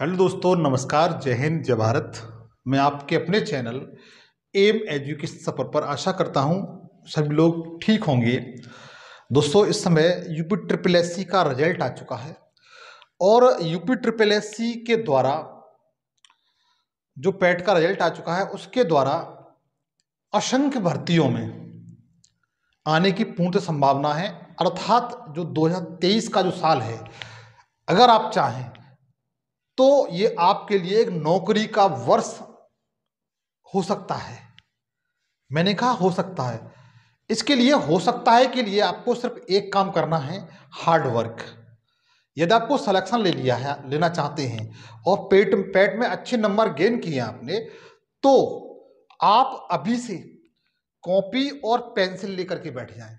hello दोस्तों नमस्कार जय हिंद जय भारत मैं आपके अपने चैनल एम एजुकेशन सफर पर आशा करता हूं सभी लोग ठीक होंगे दोस्तों इस समय यूपी ट्रिपल एस सी का रिजल्ट आ चुका है और यूपी ट्रिपल एस सी के द्वारा जो पैट का रिजल्ट आ चुका है उसके द्वारा असंख्य भर्तियों में आने की पूर्ण संभावना है अर्थात जो 2023 का जो साल है अगर आप चाहें तो ये आपके लिए एक नौकरी का वर्ष हो सकता है मैंने कहा हो सकता है इसके लिए हो सकता है के लिए आपको सिर्फ एक काम करना है हार्ड वर्क यदि आपको सलेक्शन ले लिया है लेना चाहते हैं और पेट पेट में अच्छे नंबर गेन किए आपने तो आप अभी से कॉपी और पेंसिल लेकर के बैठ जाएं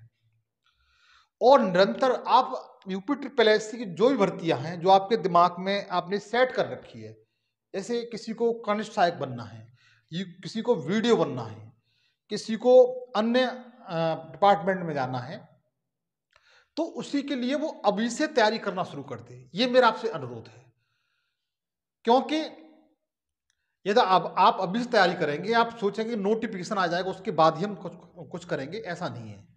और निरंतर आप यूपी ट्रिपल एस की जो भी भर्तियां हैं जो आपके दिमाग में आपने सेट कर रखी है जैसे किसी को कनिष्ठ सहायक बनना है किसी को वीडियो बनना है किसी को अन्य डिपार्टमेंट में जाना है तो उसी के लिए वो अभी से तैयारी करना शुरू कर दे ये मेरा आपसे अनुरोध है क्योंकि यदि आप आप अभी से तैयारी करेंगे आप सोचेंगे नोटिफिकेशन आ जाएगा उसके बाद ही हम कुछ कुछ करेंगे ऐसा नहीं है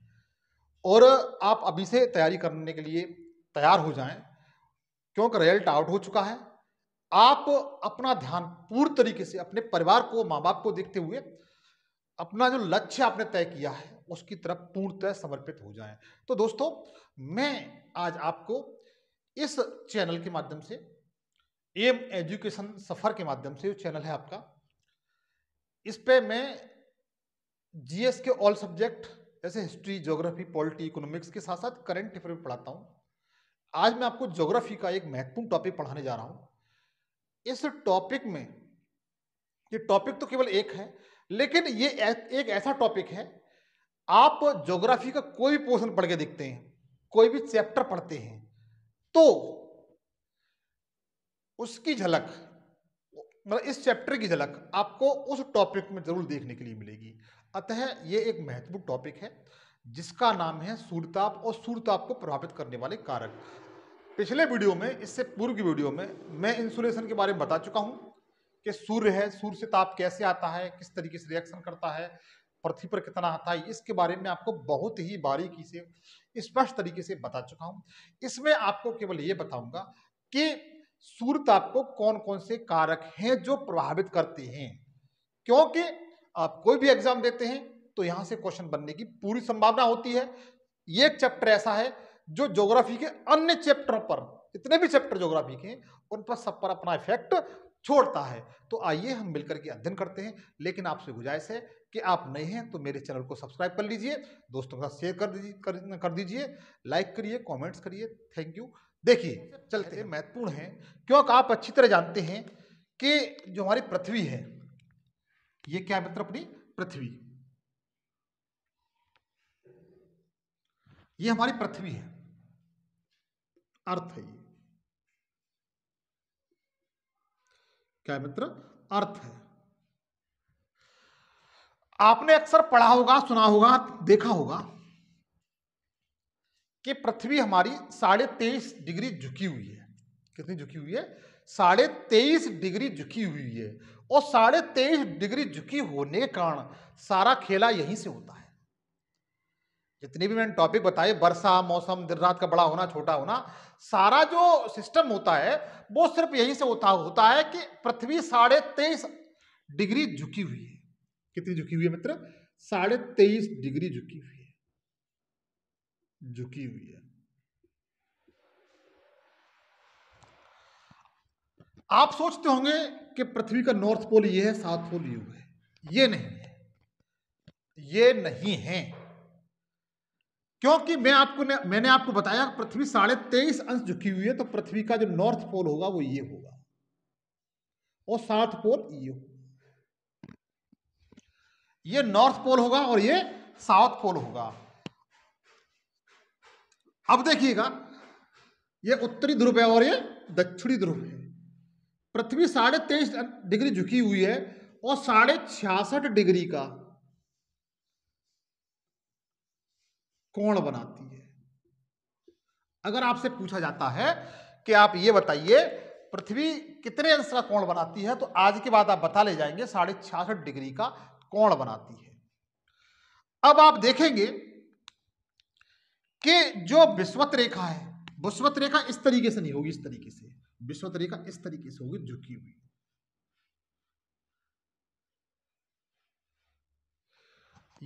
और आप अभी से तैयारी करने के लिए तैयार हो जाएं क्योंकि रिजल्ट आउट हो चुका है आप अपना ध्यान पूर्ण तरीके से अपने परिवार को माँ बाप को देखते हुए अपना जो लक्ष्य आपने तय किया है उसकी तरफ पूर्णतः समर्पित हो जाएं तो दोस्तों मैं आज आपको इस चैनल के माध्यम से एम एजुकेशन सफ़र के माध्यम से जो चैनल है आपका इस पर मैं जीएस के ऑल सब्जेक्ट जैसे हिस्ट्री ज्योग्राफी पॉलिटी इकोनॉमिक्स के साथ साथ करंट अफेयर भी पढ़ाता हूँ आज मैं आपको ज्योग्राफी का एक महत्वपूर्ण टॉपिक पढ़ाने जा रहा हूँ इस टॉपिक में ये टॉपिक तो केवल एक है लेकिन ये एक ऐसा टॉपिक है आप ज्योग्राफी का कोई भी पोर्सन पढ़ के देखते हैं कोई भी चैप्टर पढ़ते हैं तो उसकी झलक मतलब इस चैप्टर की झलक आपको उस टॉपिक में जरूर देखने के लिए मिलेगी अतः ये एक महत्वपूर्ण टॉपिक है जिसका नाम है सूर्यताप और सूर्यताप को प्रभावित करने वाले कारक पिछले वीडियो में इससे पूर्व की वीडियो में मैं इंसुलेशन के बारे में बता चुका हूँ कि सूर्य है सूर्य से ताप कैसे आता है किस तरीके से रिएक्शन करता है पृथ्वी पर कितना आता है इसके बारे में आपको बहुत ही बारीकी से स्पष्ट तरीके से बता चुका हूँ इसमें आपको केवल ये बताऊँगा कि सूर्य ताप को कौन कौन से कारक हैं जो प्रभावित करते हैं क्योंकि आप कोई भी एग्जाम देते हैं तो यहां से क्वेश्चन बनने की पूरी संभावना होती है ये एक चैप्टर ऐसा है जो ज्योग्राफी के अन्य चैप्टरों पर इतने भी चैप्टर ज्योग्राफी के उन पर सब पर अपना इफेक्ट छोड़ता है तो आइए हम मिलकर के अध्ययन करते हैं लेकिन आपसे गुजारिश है कि आप नए हैं तो मेरे चैनल को सब्सक्राइब कर लीजिए दोस्तों के साथ शेयर कर दीजिए कर, कर दीजिए लाइक करिए कमेंट्स करिए थैंक यू देखिए चलते महत्वपूर्ण है क्योंकि आप अच्छी तरह जानते हैं कि जो हमारी पृथ्वी है ये क्या है मित्र अपनी पृथ्वी ये हमारी पृथ्वी है अर्थ है ये क्या है मित्र अर्थ है आपने अक्सर पढ़ा होगा सुना होगा देखा होगा कि पृथ्वी हमारी साढ़े तेईस डिग्री झुकी हुई है कितनी झुकी हुई है साढ़े तेईस डिग्री झुकी हुई है और साढ़े तेईस डिग्री झुकी होने के कारण सारा खेला यहीं से होता है जितनी भी मैंने टॉपिक बताए वर्षा मौसम दिन रात का बड़ा होना छोटा होना सारा जो सिस्टम होता है वो सिर्फ यहीं से होता होता है कि पृथ्वी साढ़े तेईस डिग्री झुकी हुई है कितनी झुकी हुई है मित्र साढ़े तेईस डिग्री झुकी हुई है झुकी हुई है आप सोचते होंगे कि पृथ्वी का नॉर्थ पोल ये है साउथ पोल यू है ये नहीं है ये नहीं है क्योंकि मैं आपको ने, मैंने आपको बताया पृथ्वी साढ़े तेईस अंश झुकी हुई है तो पृथ्वी का जो नॉर्थ पोल होगा वो ये होगा और साउथ पोल ये होगा ये नॉर्थ पोल होगा और ये साउथ पोल होगा अब देखिएगा ये उत्तरी ध्रुव है और ये दक्षिणी ध्रुव है पृथ्वी साढ़े तेईस डिग्री झुकी हुई है और साढ़े छियासठ डिग्री का कोण बनाती है अगर आपसे पूछा जाता है कि आप ये बताइए पृथ्वी कितने अंश का कोण बनाती है तो आज के बाद आप बता ले जाएंगे साढ़े छियासठ डिग्री का कोण बनाती है अब आप देखेंगे कि जो विश्वत रेखा है विश्वत रेखा इस तरीके से नहीं होगी इस तरीके से विश्वत रेखा इस तरीके से होगी झुकी हुई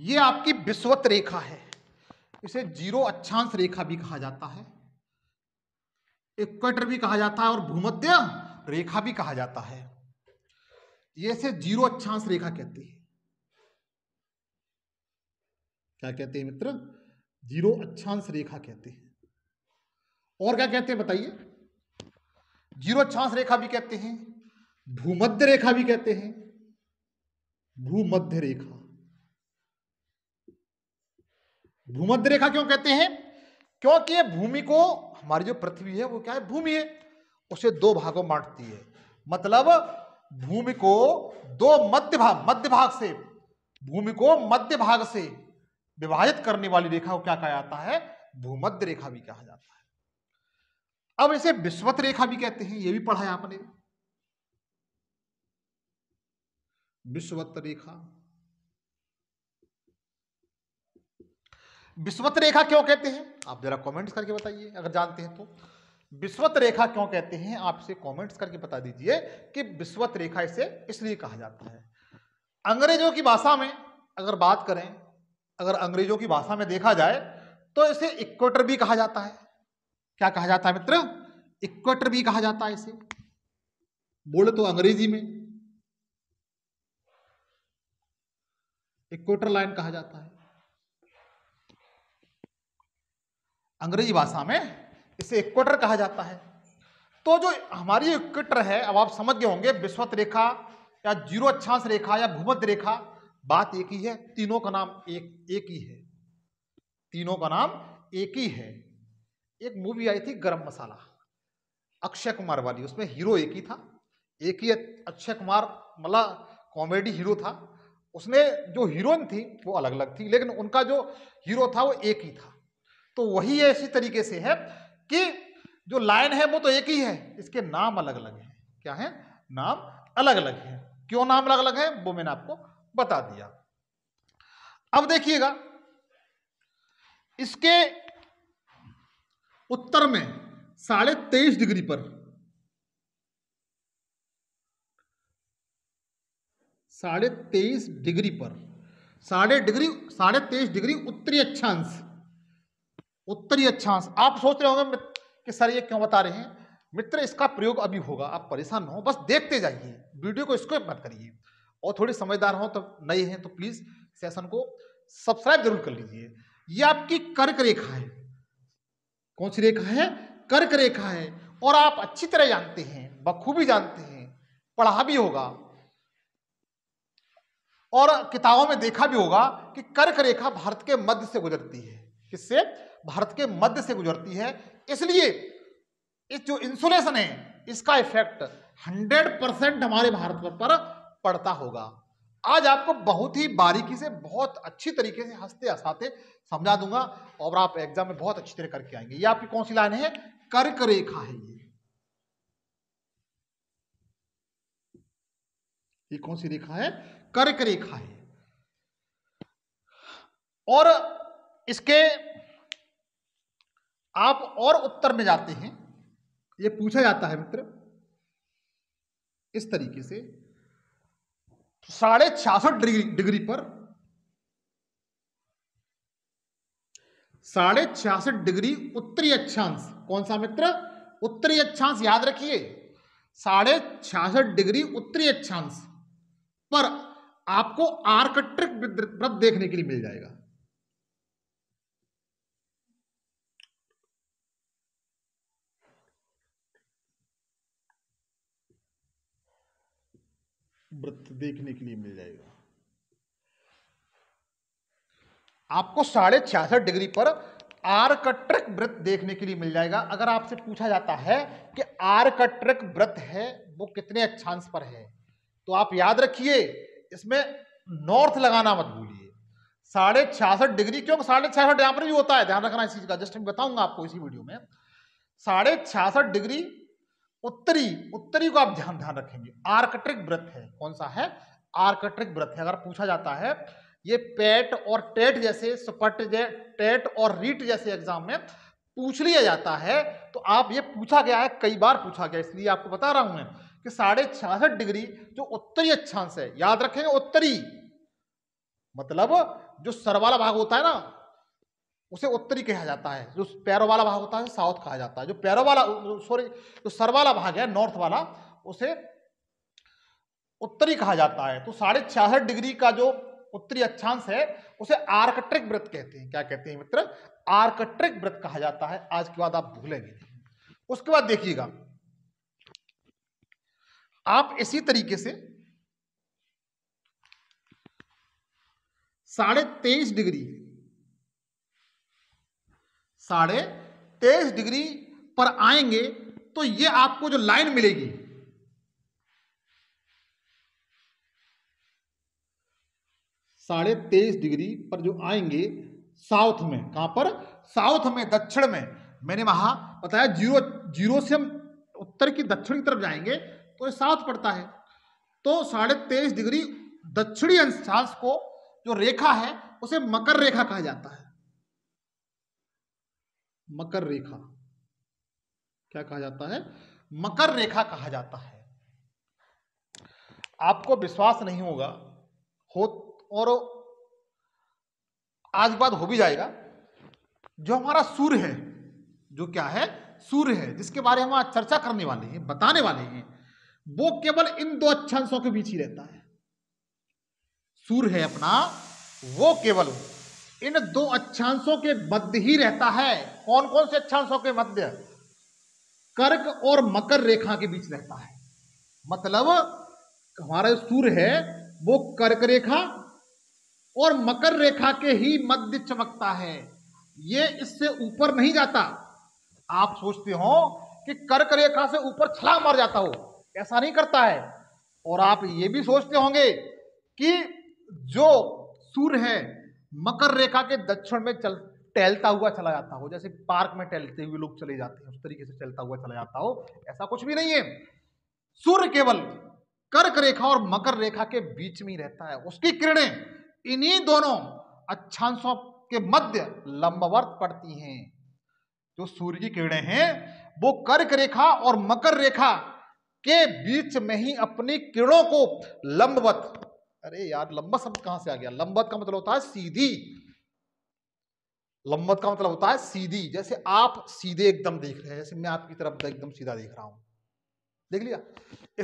ये आपकी विश्वत रेखा है इसे जीरो अक्षांश रेखा भी कहा जाता है इक्वेटर भी कहा जाता है और भूमध्य रेखा भी कहा जाता है ये इसे जीरो अक्षांश रेखा कहते हैं क्या कहते हैं मित्र जीरो अक्षांश रेखा कहते हैं और क्या कहते हैं बताइए जीरो छांस रेखा भी कहते हैं भूमध्य रेखा भी कहते हैं भूमध्य रेखा भूमध्य रेखा क्यों कहते हैं क्योंकि भूमि को हमारी जो पृथ्वी है वो क्या है भूमि है उसे दो भागों में बांटती है मतलब भूमि को दो मध्य भाग मध्य भाग से भूमि को मध्य भाग से विभाजित करने वाली रेखा को क्या कहा जाता है भूमध्य रेखा भी कहा जाता है अब इसे विश्वत रेखा भी कहते हैं ये भी पढ़ा है आपने विश्वत रेखा विश्वत रेखा क्यों कहते हैं आप जरा कमेंट्स करके बताइए अगर जानते हैं तो विश्वत रेखा क्यों कहते हैं आप इसे कमेंट्स करके बता दीजिए कि विस्वत रेखा इसे इसलिए कहा जाता है अंग्रेजों की भाषा में अगर बात करें अगर अंग्रेजों की भाषा में देखा जाए तो इसे इक्वेटर भी कहा जाता है क्या कहा जाता है मित्र इक्वेटर भी कहा जाता है इसे बोले तो अंग्रेजी में इक्वेटर लाइन कहा जाता है अंग्रेजी भाषा में इसे इक्वेटर कहा जाता है तो जो हमारी इक्वेटर है अब आप समझ गए होंगे विश्वत रेखा या जीरो अक्षांश रेखा या भूमध्य रेखा बात एक ही है तीनों का नाम एक एक ही है तीनों का नाम एक ही है एक मूवी आई थी गरम मसाला अक्षय कुमार वाली उसमें हीरो एक ही था एक ही अक्षय कुमार मतलब कॉमेडी हीरो था उसने जो हीरोइन थी वो अलग अलग थी लेकिन उनका जो हीरो था वो एक ही था तो वही है इसी तरीके से है कि जो लाइन है वो तो एक ही है इसके नाम अलग अलग हैं क्या है नाम अलग अलग है क्यों नाम अलग अलग है वो मैंने आपको बता दिया अब देखिएगा इसके उत्तर में साढ़े तेईस डिग्री पर साढ़े तेईस डिग्री पर साढ़े डिग्री साढ़े तेईस डिग्री उत्तरी अक्षांश उत्तरी अक्षांश आप सोच रहे होंगे कि सर ये क्यों बता रहे हैं मित्र इसका प्रयोग अभी होगा आप परेशान ना हो बस देखते जाइए वीडियो को स्किप मत करिए और थोड़ी समझदार हो तो नए हैं तो प्लीज़ सेशन को सब्सक्राइब जरूर कर लीजिए ये आपकी कर्क रेखा है कौन सी रेखा है कर्क रेखा है और आप अच्छी तरह जानते हैं बखूबी जानते हैं पढ़ा भी होगा और किताबों में देखा भी होगा कि कर्क रेखा भारत के मध्य से गुजरती है किससे भारत के मध्य से गुजरती है इसलिए इस जो इंसुलेशन है इसका इफेक्ट 100 परसेंट हमारे भारत पर पड़ता होगा आज आपको बहुत ही बारीकी से बहुत अच्छी तरीके से हंसते हंसाते समझा दूंगा और आप एग्जाम में बहुत अच्छी तरह करके आएंगे ये आपकी कौन सी लाइन है कर्क रेखा है ये ये कौन सी रेखा है कर्क रेखा है और इसके आप और उत्तर में जाते हैं ये पूछा जाता है मित्र इस तरीके से साढ़े छियासठ डिग्री पर साढ़े छियासठ डिग्री उत्तरी अक्षांश कौन सा मित्र उत्तरी अक्षांश याद रखिए साढ़े छियासठ डिग्री उत्तरी अक्षांश पर आपको आर्कट्रिक वृत्त देखने के लिए मिल जाएगा व्रत देखने के लिए मिल जाएगा आपको साढ़े छियासठ डिग्री पर आर का व्रत देखने के लिए मिल जाएगा अगर आपसे पूछा जाता है कि आर का व्रत है वो कितने अक्षांश पर है तो आप याद रखिए इसमें नॉर्थ लगाना मत भूलिए साढ़े छियासठ डिग्री क्योंकि साढ़े छियासठ यहां पर भी होता है ध्यान रखना इस चीज का जस्ट मैं बताऊंगा आपको इसी वीडियो में साढ़े छियासठ डिग्री उत्तरी उत्तरी को आप ध्यान ध्यान रखेंगे आर्कट्रिक व्रत है कौन सा है आर्कट्रिक व्रत है अगर पूछा जाता है ये पेट और टेट जैसे सुपट जै, टेट और रीट जैसे एग्जाम में पूछ लिया जाता है तो आप ये पूछा गया है कई बार पूछा गया इसलिए आपको बता रहा हूं मैं कि साढ़े छियासठ डिग्री जो उत्तरी अक्षांश है याद रखेंगे उत्तरी मतलब जो सर वाला भाग होता है ना उसे उत्तरी कहा जाता है जो पैरों वाला भाग होता है साउथ कहा जाता है जो पैरों वाला सॉरी जो सर वाला भाग है नॉर्थ वाला उसे उत्तरी कहा जाता है तो साढ़े छियासठ डिग्री का जो उत्तरी अक्षांश है उसे आर्कट्रिक व्रत कहते हैं क्या कहते हैं मित्र आर्कट्रिक व्रत कहा जाता है आज के बाद आप भूलेंगे उसके बाद देखिएगा आप इसी तरीके से साढ़े तेईस डिग्री साढ़े तेईस डिग्री पर आएंगे तो ये आपको जो लाइन मिलेगी साढ़े तेईस डिग्री पर जो आएंगे साउथ में कहां पर साउथ में दक्षिण में मैंने वहां बताया जीरो जीरो से हम उत्तर की दक्षिण की तरफ जाएंगे तो ये साउथ पड़ता है तो साढ़े तेईस डिग्री दक्षिणी अंशांश को जो रेखा है उसे मकर रेखा कहा जाता है मकर रेखा क्या कहा जाता है मकर रेखा कहा जाता है आपको विश्वास नहीं होगा हो और आज बाद हो भी जाएगा जो हमारा सूर्य है जो क्या है सूर्य है जिसके बारे में आज चर्चा करने वाले हैं बताने वाले हैं वो केवल इन दो अक्षांशों के बीच ही रहता है सूर्य है अपना वो केवल इन दो अच्छांशों के मध्य ही रहता है कौन कौन से अक्षांशों के मध्य कर्क और मकर रेखा के बीच रहता है मतलब हमारा सूर्य है वो कर्क रेखा और मकर रेखा के ही मध्य चमकता है ये इससे ऊपर नहीं जाता आप सोचते हो कि कर्क रेखा से ऊपर छला मार जाता हो ऐसा नहीं करता है और आप ये भी सोचते होंगे कि जो सूर्य है मकर रेखा के दक्षिण में चल टहलता हुआ चला जाता हो जैसे पार्क में टहलते हुए लोग चले जाते हैं उस तरीके से चलता हुआ चला जाता हो ऐसा कुछ भी नहीं है सूर्य केवल कर्क रेखा और मकर रेखा के बीच में ही रहता है उसकी किरणें इन्हीं दोनों अक्षांशों के मध्य लंबवर्त पड़ती हैं जो सूर्य की किरणें हैं वो कर्क रेखा और मकर रेखा के बीच में ही अपनी किरणों को लंबवत अरे यार लंबा शब्द कहां से आ गया लंबत का मतलब होता है सीधी लंबत का मतलब होता है सीधी जैसे आप सीधे एकदम देख रहे हैं जैसे मैं आपकी तरफ एकदम सीधा देख रहा हूं देख लिया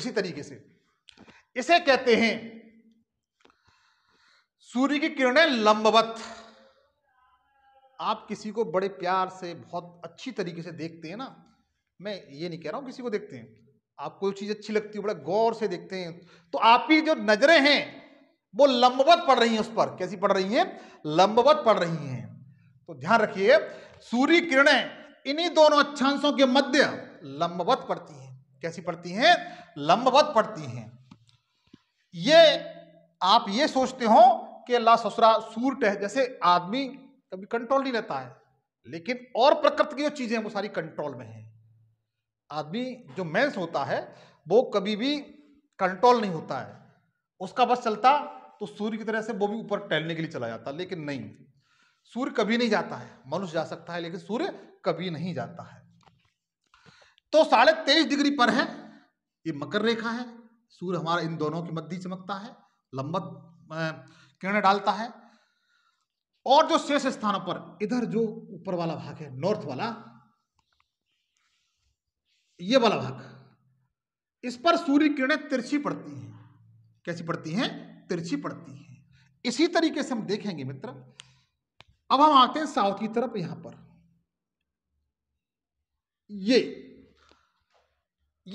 इसी तरीके से इसे कहते हैं सूर्य की किरणें लंबवत आप किसी को बड़े प्यार से बहुत अच्छी तरीके से देखते हैं ना मैं ये नहीं कह रहा हूं किसी को देखते हैं आपको चीज़ अच्छी लगती है बड़ा गौर से देखते हैं तो आपकी जो नज़रें हैं वो लंबवत पड़ रही है उस पर कैसी पड़ रही है लंबवत पड़ रही है तो ध्यान रखिए सूर्य किरणें इन्हीं दोनों अक्षांशों के मध्य लंबवत पड़ती हैं कैसी पड़ती हैं लंबवत पड़ती हैं ये आप ये सोचते हो कि ला ससुरा सूर्य टह जैसे आदमी कभी कंट्रोल नहीं रहता है लेकिन और प्रकृति की जो चीज़ें हैं वो सारी कंट्रोल में हैं आदमी जो मेंस होता है वो कभी भी कंट्रोल नहीं होता है उसका बस चलता तो सूर्य की तरह से वो भी ऊपर टहलने के लिए चला जाता लेकिन नहीं सूर्य कभी नहीं जाता है मनुष्य जा सकता है लेकिन सूर्य कभी नहीं जाता है तो साढ़े तेईस डिग्री पर है ये मकर रेखा है सूर्य हमारा इन दोनों के मध्य चमकता है लंबत किरण डालता है और जो शेष स्थान पर इधर जो ऊपर वाला भाग है नॉर्थ वाला ये वाला भाग इस पर सूर्य किरणें तिरछी पड़ती हैं कैसी पड़ती हैं तिरछी पड़ती है इसी तरीके से हम देखेंगे मित्र अब हम आते हैं साउथ की तरफ यहां पर ये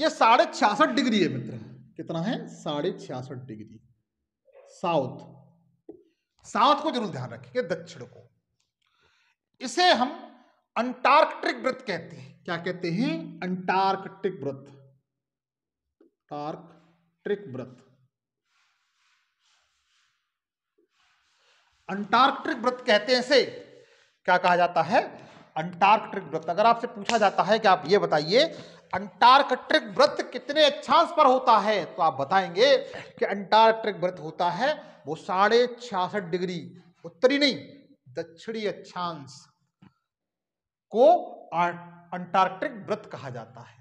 ये साढ़े छियासठ डिग्री है मित्र कितना है साढ़े छियासठ डिग्री साउथ साउथ को जरूर ध्यान रखेंगे दक्षिण को इसे हम अंटार्कटिक वृत्त कहते हैं क्या कहते हैं अंटार्कटिक वृत्त टार्क ट्रिक वृत्त अंटार्कटिक व्रत कहते हैं से क्या कहा जाता है अंटार्कटिक व्रत अगर आपसे पूछा जाता है कि आप ये बताइए अंटार्कटिक व्रत कितने अक्षांश पर होता है तो आप बताएंगे कि अंटार्कटिक व्रत होता है वो साढ़े छियासठ डिग्री उत्तरी नहीं दक्षिणी अक्षांश को अं-, अंटार्कटिक व्रत कहा जाता है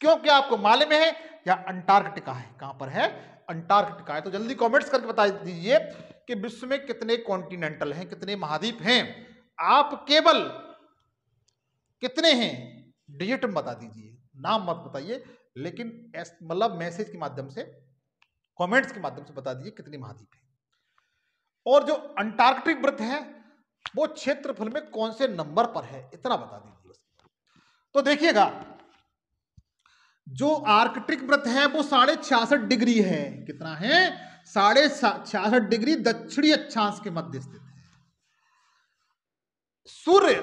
क्योंकि आपको मालूम है या अंटार्कटिका है कहां पर है अंटार्कटिका है तो जल्दी कमेंट्स करके बता दीजिए कि विश्व में कितने कॉन्टिनेंटल हैं कितने महाद्वीप हैं आप केवल कितने हैं डिजिट बता दीजिए नाम मत बताइए लेकिन मतलब मैसेज के माध्यम से कमेंट्स के माध्यम से बता दीजिए कितने महाद्वीप हैं और जो अंटार्कटिक वृत्त है वो क्षेत्रफल में कौन से नंबर पर है इतना बता दीजिए तो देखिएगा जो आर्कटिक वृत्त है वो साढ़े छियासठ डिग्री है कितना है साढ़े छियासठ डिग्री दक्षिणी अक्षांश के मध्य स्थित है सूर्य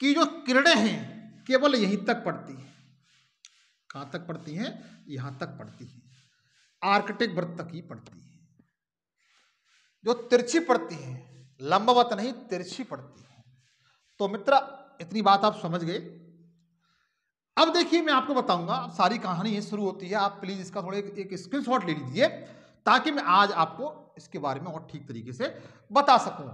की जो किरणें हैं केवल यहीं तक पड़ती हैं कहां तक पड़ती हैं यहां तक पड़ती हैं आर्कटिक वृत्त तक ही पड़ती हैं जो तिरछी पड़ती हैं लंबवत नहीं तिरछी पड़ती हैं तो मित्र इतनी बात आप समझ गए अब देखिए मैं आपको बताऊंगा सारी कहानी ये शुरू होती है आप प्लीज इसका थोड़े एक, एक स्क्रीनशॉट ले लीजिए ताकि मैं आज आपको इसके बारे में और ठीक तरीके से बता सकूं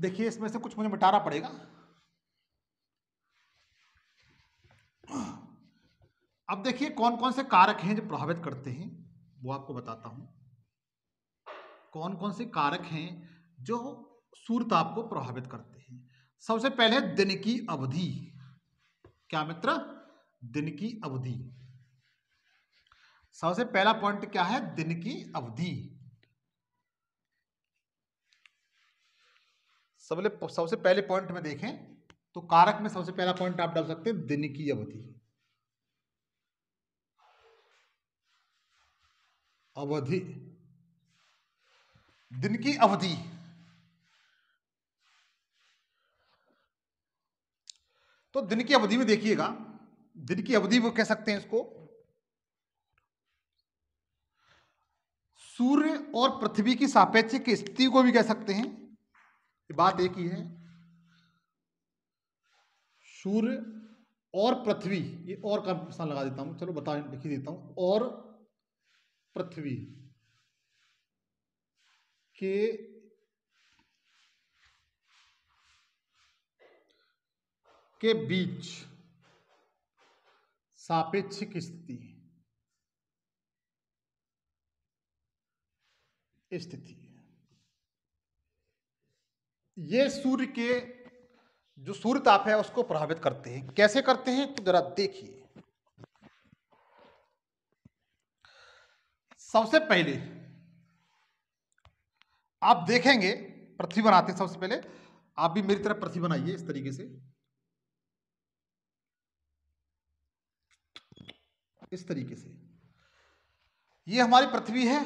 देखिए इसमें से कुछ मुझे मिटाना पड़ेगा अब देखिए कौन कौन से कारक हैं जो प्रभावित करते हैं वो आपको बताता हूं कौन कौन से कारक हैं जो सूर्यताप को प्रभावित करते हैं सबसे पहले दिन की अवधि क्या मित्र दिन की अवधि सबसे पहला पॉइंट क्या है दिन की अवधि सबसे सबसे पहले पॉइंट में देखें तो कारक में सबसे पहला पॉइंट आप डाल सकते हैं दिन की अवधि अवधि दिन की अवधि तो दिन की अवधि में देखिएगा दिन की अवधि में कह सकते हैं इसको सूर्य और पृथ्वी की सापेक्षिक स्थिति को भी कह सकते हैं ये बात एक ही है सूर्य और पृथ्वी ये और का लगा देता हूं चलो बता लिखी देता हूं और पृथ्वी के के बीच सापेक्षिक स्थिति स्थिति ये सूर्य के जो सूर्य ताप है उसको प्रभावित करते हैं कैसे करते हैं तो जरा देखिए सबसे पहले आप देखेंगे पृथ्वी बनाते हैं सबसे पहले आप भी मेरी तरफ पृथ्वी बनाइए इस तरीके से इस तरीके से ये हमारी पृथ्वी है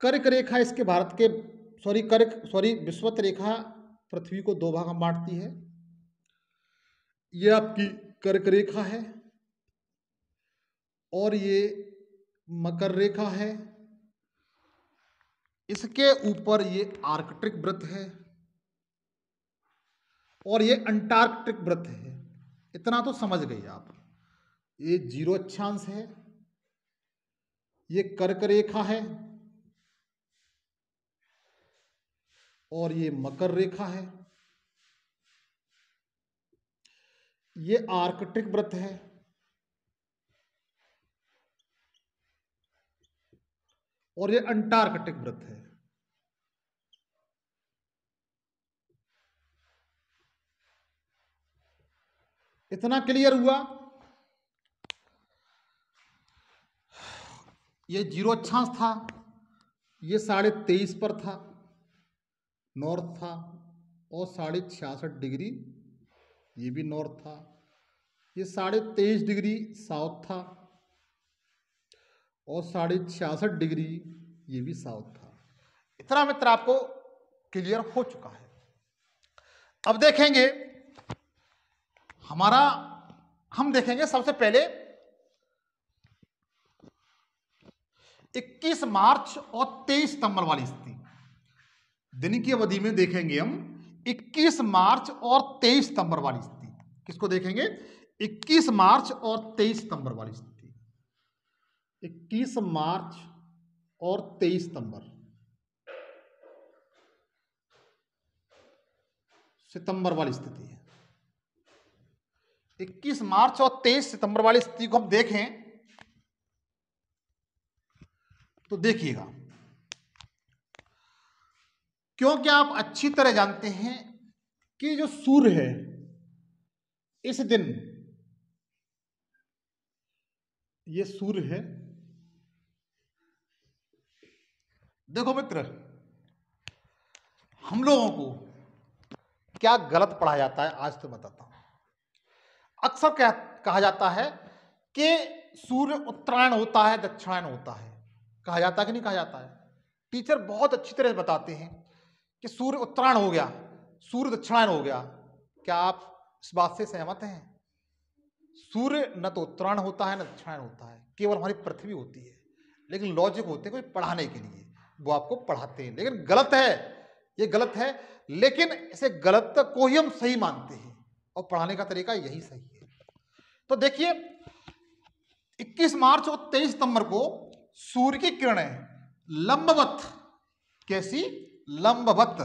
कर्क रेखा इसके भारत के सॉरी कर्क सॉरी विश्वत रेखा पृथ्वी को दो भाग में बांटती है ये आपकी कर्क रेखा है और ये मकर रेखा है इसके ऊपर ये आर्कटिक व्रत है और ये अंटार्कटिक व्रत है इतना तो समझ गए आप ये जीरो अक्षांश है ये कर्क रेखा है और ये मकर रेखा है ये आर्कटिक व्रत है और ये अंटार्कटिक व्रत है इतना क्लियर हुआ ये जीरो अक्षांश था ये साढ़े तेईस पर था नॉर्थ था और साढ़े छियासठ डिग्री ये भी नॉर्थ था ये साढ़े तेईस डिग्री साउथ था और साढ़े छियासठ डिग्री ये भी साउथ था इतना मित्र आपको क्लियर हो चुका है अब देखेंगे हमारा हम देखेंगे सबसे पहले 21 मार्च और 23 सितंबर वाली स्थिति दिन की अवधि में देखेंगे हम 21 मार्च और 23 सितंबर वाली स्थिति किसको देखेंगे 21 मार्च और 23 सितंबर वाली स्थिति इक्कीस मार्च और तेईस सितंबर सितंबर वाली स्थिति है इक्कीस मार्च और तेईस सितंबर वाली स्थिति को हम देखें तो देखिएगा क्योंकि आप अच्छी तरह जानते हैं कि जो सूर्य है इस दिन ये सूर्य है देखो मित्र हम लोगों को क्या गलत पढ़ा जाता है आज तो बताता हूं अक्सर कह, कहा जाता है कि सूर्य उत्तरायण होता है दक्षिणायण होता है कहा जाता है कि नहीं कहा जाता है टीचर बहुत अच्छी तरह से बताते हैं कि सूर्य उत्तरायण हो गया सूर्य दक्षिणायण हो गया क्या आप इस बात से सहमत हैं सूर्य न तो उत्तरायण होता है न दक्षिणायण होता है केवल हमारी पृथ्वी होती है लेकिन लॉजिक होते हैं कोई पढ़ाने के लिए वो आपको पढ़ाते हैं लेकिन गलत है ये गलत है लेकिन इसे गलत को ही हम सही मानते हैं और पढ़ाने का तरीका यही सही है तो देखिए 21 मार्च और 23 सितंबर को सूर्य की किरणें लंबवत कैसी लंबवत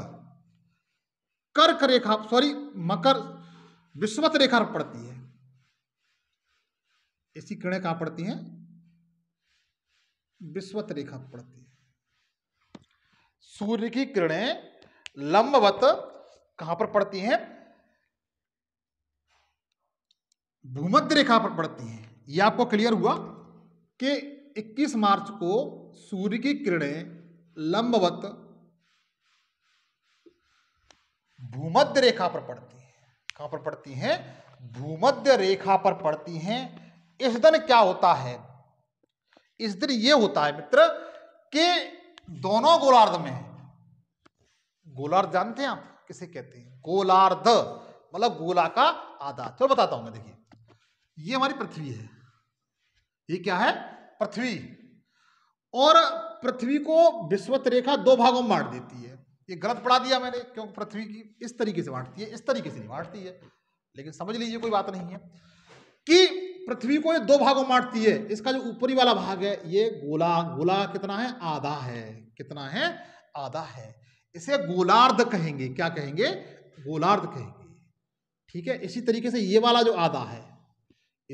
कर्क रेखा सॉरी मकर विश्वत रेखा पड़ती है ऐसी किरणें कहां पड़ती हैं विश्वत रेखा पड़ती है सूर्य की किरणें लंबवत कहां पर पड़ती हैं भूमध्य रेखा पर पड़ती हैं यह आपको क्लियर हुआ कि 21 मार्च को सूर्य की किरणें लंबवत भूमध्य रेखा पर पड़ती हैं कहां पर पड़ती हैं भूमध्य रेखा पर पड़ती हैं इस दिन क्या होता है इस दिन यह होता है मित्र कि दोनों गोलार्ध में है गोलार्ध जानते हैं आप किसे कहते हैं गोलार्ध मतलब गोला का आधा चलो बताता हूं मैं देखिए ये हमारी पृथ्वी है ये क्या है पृथ्वी और पृथ्वी को विश्वत रेखा दो भागों में बांट देती है ये गलत पढ़ा दिया मैंने क्योंकि पृथ्वी की इस तरीके से बांटती है इस तरीके से नहीं बांटती है लेकिन समझ लीजिए कोई बात नहीं है कि पृथ्वी को ये दो भागों बांटती है इसका जो ऊपरी वाला भाग है ये गोला गोला कितना है आधा है कितना है आधा है इसे गोलार्ध कहेंगे क्या कहेंगे गोलार्ध कहेंगे ठीक है इसी तरीके से ये वाला जो आधा है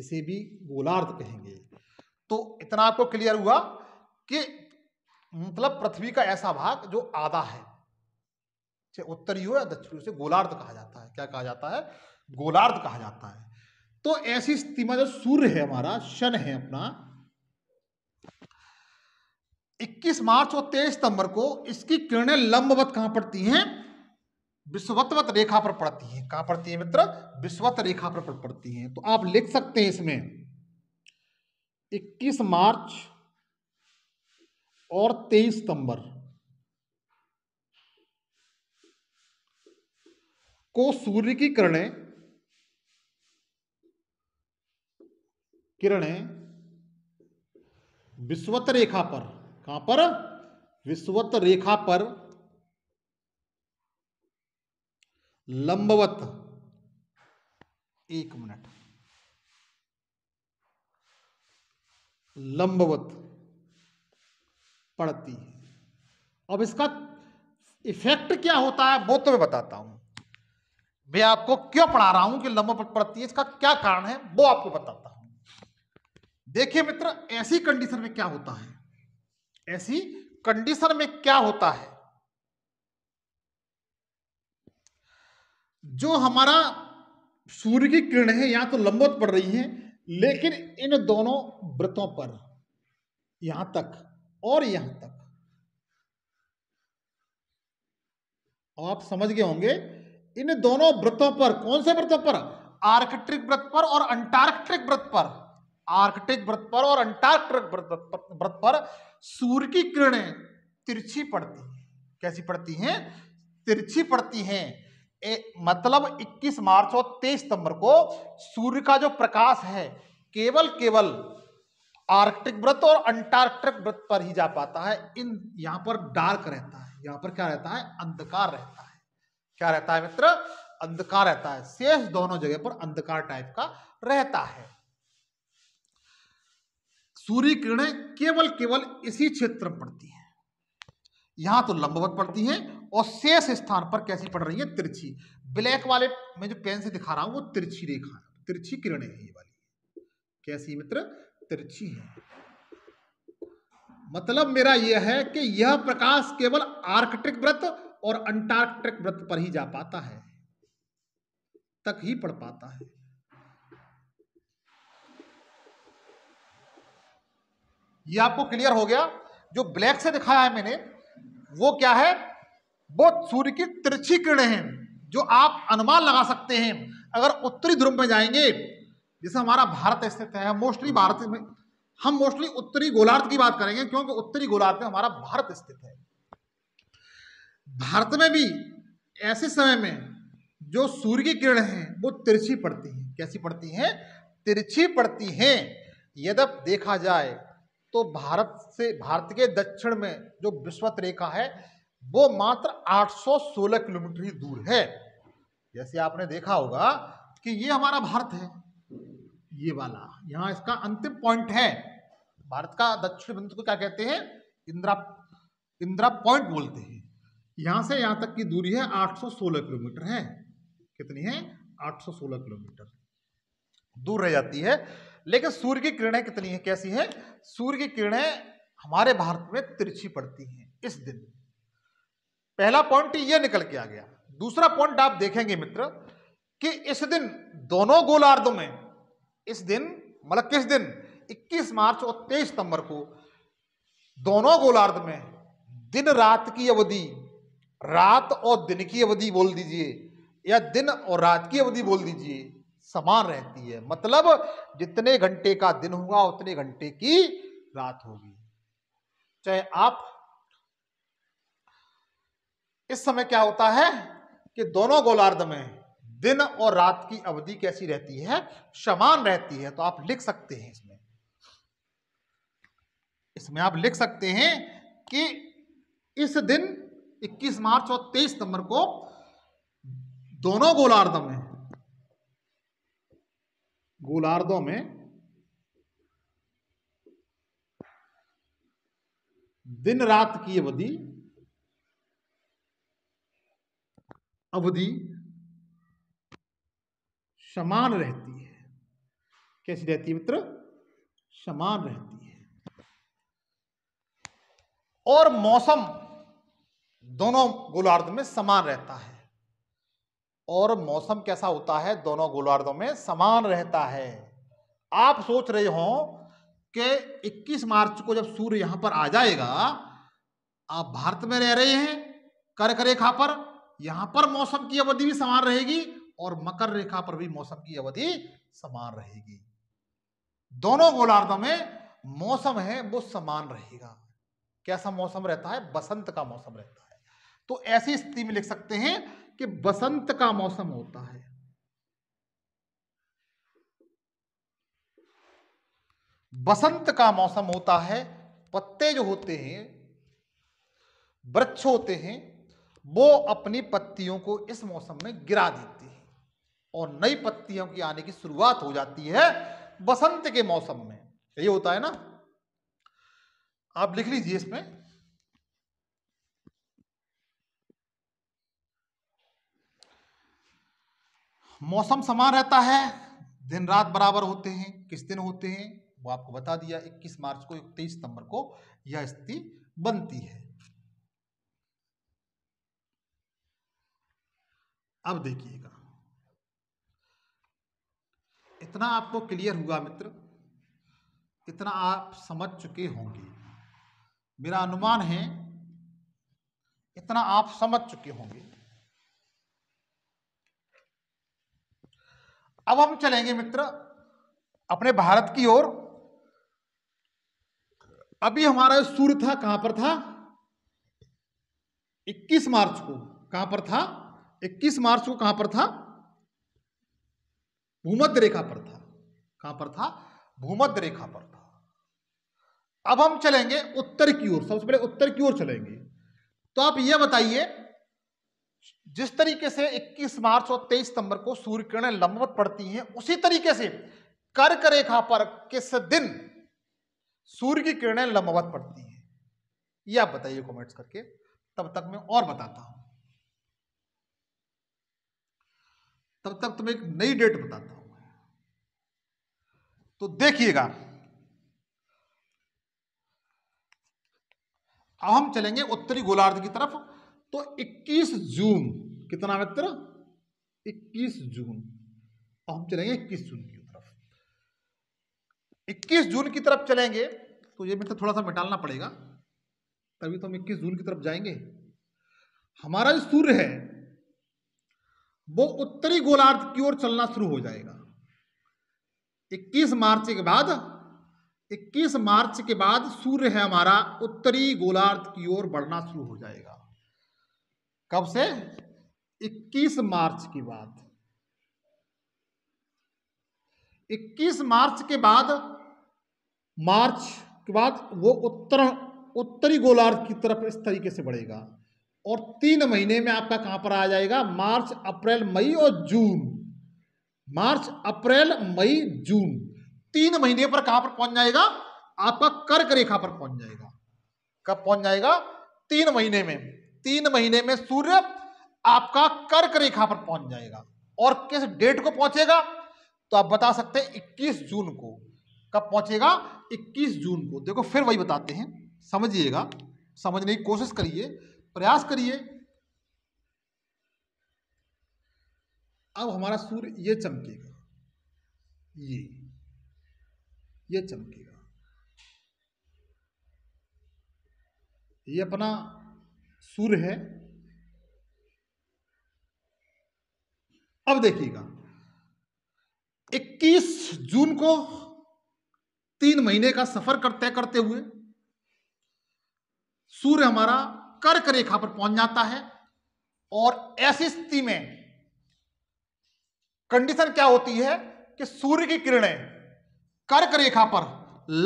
इसे भी गोलार्ध कहेंगे तो इतना आपको क्लियर हुआ कि मतलब पृथ्वी का ऐसा भाग जो आधा है चाहे उत्तरी हो या दक्षिणी उसे गोलार्ध कहा जाता है क्या कहा जाता है गोलार्ध कहा जाता है तो ऐसी स्थिति में जो सूर्य है हमारा शन है अपना 21 मार्च और 23 सितंबर को इसकी किरणें लंबवत कहां पड़ती हैं विश्ववतवत रेखा पर पड़ती हैं कहां पड़ती है मित्र विश्वत रेखा पर पड़ती हैं तो आप लिख सकते हैं इसमें 21 मार्च और 23 सितंबर को सूर्य की किरणें किरणें विश्वत रेखा पर कहां पर विश्वत रेखा पर लंबवत एक मिनट लंबवत पड़ती है अब इसका इफेक्ट क्या होता है वो तो मैं बताता हूं मैं आपको क्यों पढ़ा रहा हूं कि लंबवत पड़ती है इसका क्या कारण है वो आपको बताता देखिए मित्र ऐसी कंडीशन में क्या होता है ऐसी कंडीशन में क्या होता है जो हमारा सूर्य की किरण है यहां तो लंबवत पड़ रही है लेकिन इन दोनों व्रतों पर यहां तक और यहां तक आप समझ गए होंगे इन दोनों व्रतों पर कौन से व्रतों पर आर्कट्रिक व्रत पर और अंटार्कट्रिक व्रत पर आर्कटिक व्रत पर और अंटार्कटिक व्रत पर सूर्य की किरणें तिरछी पड़ती हैं कैसी पड़ती हैं तिरछी पड़ती हैं मतलब 21 मार्च और 23 सितंबर को सूर्य का जो प्रकाश है केवल केवल आर्कटिक व्रत और अंटार्कटिक व्रत पर ही जा पाता है इन यहां पर डार्क रहता है यहां पर क्या रहता है अंधकार रहता है क्या रहता है मित्र अंधकार रहता है शेष दोनों जगह पर अंधकार टाइप का रहता है सूर्य किरणें केवल केवल इसी क्षेत्र में पड़ती हैं यहां तो लंबवत पड़ती हैं और शेष स्थान पर कैसी पड़ रही है तिरछी ब्लैक वाले मैं जो पेन से दिखा रहा हूं वो तिरछी रेखा तिरछी किरणें हैं ये वाली कैसी मित्र तिरछी है मतलब मेरा यह है कि यह प्रकाश केवल आर्कटिक व्रत और अंटार्कटिक व्रत पर ही जा पाता है तक ही पड़ पाता है ये आपको क्लियर हो गया जो ब्लैक से दिखाया है मैंने वो क्या है वो सूर्य की तिरछी किरणें हैं जो आप अनुमान लगा सकते हैं अगर उत्तरी ध्रुव में जाएंगे जैसे हमारा भारत स्थित है मोस्टली भारत में हम मोस्टली उत्तरी गोलार्ध की बात करेंगे क्योंकि उत्तरी गोलार्ध में हमारा भारत स्थित है भारत में भी ऐसे समय में जो सूर्य की किरण है वो तिरछी पड़ती है कैसी पड़ती है तिरछी पड़ती है यदि देखा जाए तो भारत से भारत के दक्षिण में जो विश्वत रेखा है वो मात्र 816 किलोमीटर ही दूर है जैसे आपने देखा होगा कि ये हमारा भारत है ये वाला यहाँ इसका अंतिम पॉइंट है भारत का दक्षिण बिंदु को क्या कहते हैं इंदिरा इंदिरा पॉइंट बोलते हैं यहां से यहां तक की दूरी है 816 किलोमीटर है कितनी है 816 किलोमीटर दूर रह जाती है लेकिन सूर्य की किरणें कितनी है कैसी हैं सूर्य की किरणें हमारे भारत में तिरछी पड़ती हैं इस दिन पहला पॉइंट यह निकल के आ गया दूसरा पॉइंट आप देखेंगे मित्र कि इस दिन दोनों गोलार्धों में इस दिन मतलब किस दिन 21 मार्च और 23 सितंबर को दोनों गोलार्ध में दिन रात की अवधि रात और दिन की अवधि बोल दीजिए या दिन और रात की अवधि बोल दीजिए समान रहती है मतलब जितने घंटे का दिन होगा उतने घंटे की रात होगी चाहे आप इस समय क्या होता है कि दोनों गोलार्ध में दिन और रात की अवधि कैसी रहती है समान रहती है तो आप लिख सकते हैं इसमें इसमें आप लिख सकते हैं कि इस दिन 21 मार्च और 23 सितंबर को दोनों गोलार्ध में गोलार्धों में दिन रात की अवधि अवधि समान रहती है कैसी रहती है मित्र समान रहती है और मौसम दोनों गोलार्ध में समान रहता है और मौसम कैसा होता है दोनों गोलार्धों में समान रहता है आप सोच रहे हो कि 21 मार्च को जब सूर्य यहां पर आ जाएगा आप भारत में रह रहे हैं कर्क रेखा पर यहां पर मौसम की अवधि भी समान रहेगी और मकर रेखा पर भी मौसम की अवधि समान रहेगी दोनों गोलार्धों में मौसम है वो समान रहेगा कैसा मौसम रहता है बसंत का मौसम रहता है तो ऐसी स्थिति में लिख सकते हैं कि बसंत का मौसम होता है बसंत का मौसम होता है पत्ते जो होते हैं वृक्ष होते हैं वो अपनी पत्तियों को इस मौसम में गिरा देते हैं और नई पत्तियों की आने की शुरुआत हो जाती है बसंत के मौसम में यही होता है ना आप लिख लीजिए इसमें मौसम समान रहता है दिन रात बराबर होते हैं किस दिन होते हैं वो आपको बता दिया 21 मार्च को तेईस सितंबर को यह स्थिति बनती है अब देखिएगा इतना आपको क्लियर हुआ मित्र इतना आप समझ चुके होंगे मेरा अनुमान है इतना आप समझ चुके होंगे अब हम चलेंगे मित्र अपने भारत की ओर अभी हमारा सूर्य था कहां पर था 21 मार्च को कहां पर था 21 मार्च को कहां पर था भूमध्य रेखा पर था कहां पर था भूमध्य रेखा पर था अब हम चलेंगे उत्तर की ओर सबसे पहले उत्तर की ओर चलेंगे तो आप यह बताइए जिस तरीके से 21 मार्च और 23 सितंबर को सूर्य किरणें लंबवत पड़ती हैं उसी तरीके से कर्क रेखा पर किस दिन सूर्य की किरणें लंबवत पड़ती हैं ये आप बताइए कमेंट्स करके तब तक मैं और बताता हूं तब तक तुम्हें एक नई डेट बताता हूं तो देखिएगा अब हम चलेंगे उत्तरी गोलार्ध की तरफ तो 21 जून कितना मित्र 21 जून अब हम चलेंगे 21 जून की तरफ 21 जून की तरफ चलेंगे तो ये मित्र थोड़ा सा मिटालना पड़ेगा तभी तो हम 21 जून की तरफ जाएंगे हमारा जो सूर्य है वो उत्तरी गोलार्ध की ओर चलना शुरू हो जाएगा 21 मार्च के बाद 21 मार्च के बाद सूर्य है हमारा उत्तरी गोलार्ध की ओर बढ़ना शुरू हो जाएगा कब से 21 मार्च के बाद 21 मार्च के बाद मार्च के बाद वो उत्तर उत्तरी गोलार्ध की तरफ इस तरीके से बढ़ेगा और तीन महीने में आपका कहां पर आ जाएगा मार्च अप्रैल मई और जून मार्च अप्रैल मई जून तीन महीने पर कहां पर पहुंच जाएगा आपका कर्क रेखा पर पहुंच जाएगा कब पहुंच जाएगा तीन महीने में तीन महीने में सूर्य आपका कर्क रेखा पर पहुंच जाएगा और किस डेट को पहुंचेगा तो आप बता सकते हैं 21 जून को कब पहुंचेगा 21 जून को देखो फिर वही बताते हैं समझिएगा समझने की कोशिश करिए प्रयास करिए अब हमारा सूर्य ये चमकेगा ये ये चमकेगा ये अपना सुर है अब देखिएगा 21 जून को तीन महीने का सफर कर तय करते हुए सूर्य हमारा कर्क रेखा पर पहुंच जाता है और ऐसी स्थिति में कंडीशन क्या होती है कि सूर्य की किरणें कर्क रेखा पर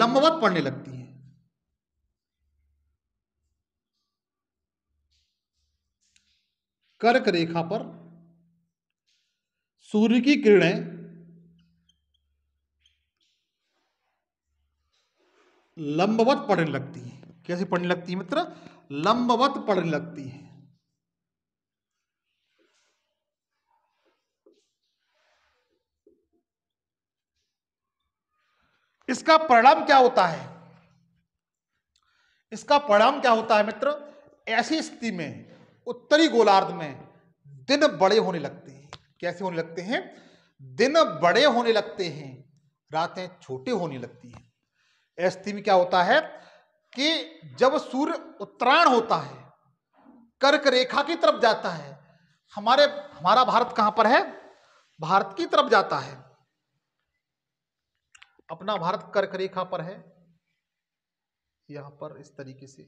लंबवत पड़ने लगती है कर्क रेखा पर सूर्य की किरणें लंबवत पड़ने लगती हैं कैसे पड़ने लगती है मित्र लंबवत पड़ने लगती हैं इसका परिणाम क्या होता है इसका परिणाम क्या होता है मित्र ऐसी स्थिति में उत्तरी गोलार्ध में दिन बड़े होने लगते हैं कैसे होने लगते हैं दिन बड़े होने लगते हैं रातें छोटे होने लगती हैं ऐसी में क्या होता है कि जब सूर्य उत्तरायण होता है कर्क रेखा की तरफ जाता है हमारे हमारा भारत कहां पर है भारत की तरफ जाता है अपना भारत कर्क रेखा पर है यहां पर इस तरीके से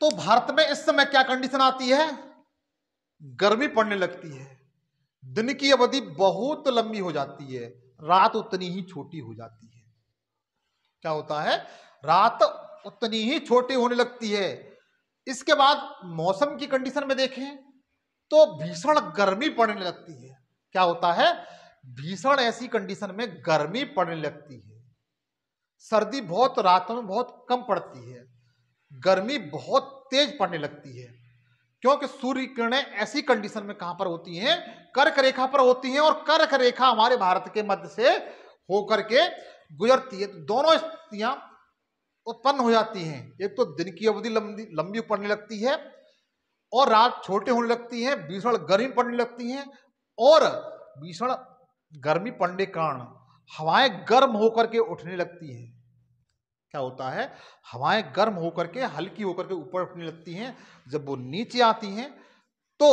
तो भारत में इस समय क्या कंडीशन आती है गर्मी पड़ने लगती है दिन की अवधि बहुत लंबी हो जाती है रात उतनी ही छोटी हो जाती है क्या होता है रात उतनी ही छोटी होने लगती है इसके बाद मौसम की कंडीशन में देखें तो भीषण गर्मी पड़ने लगती है क्या होता है भीषण ऐसी कंडीशन में गर्मी पड़ने लगती है सर्दी बहुत रातों में बहुत कम पड़ती है गर्मी बहुत तेज पड़ने लगती है क्योंकि सूर्य किरणें ऐसी कंडीशन में कहां पर होती हैं कर्क रेखा पर होती हैं और कर्क रेखा हमारे भारत के मध्य से होकर के गुजरती है तो दोनों स्थितियां उत्पन्न हो जाती हैं एक तो दिन की अवधि लंबी लंबी पड़ने लगती है और रात छोटे होने लगती है भीषण गर्मी पड़ने लगती है और भीषण गर्मी पड़ने कारण हवाएं गर्म होकर के उठने लगती हैं क्या होता है हवाएं गर्म होकर के हल्की होकर के ऊपर उठने लगती हैं जब वो नीचे आती हैं तो